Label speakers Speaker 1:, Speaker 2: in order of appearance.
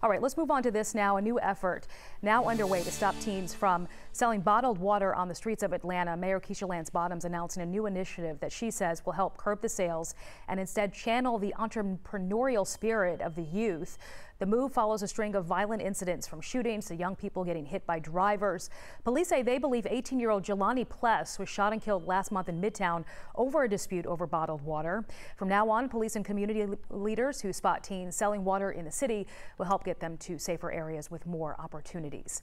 Speaker 1: All right, let's move on to this now. A new effort now underway to stop teens from selling bottled water on the streets of Atlanta. Mayor Keisha Lance Bottoms announcing a new initiative that she says will help curb the sales and instead channel the entrepreneurial spirit of the youth. The move follows a string of violent incidents from shootings to young people getting hit by drivers. Police say they believe 18 year old Jelani Pless was shot and killed last month in Midtown over a dispute over bottled water. From now on, police and community leaders who spot teens selling water in the city will help get them to safer areas with more opportunities.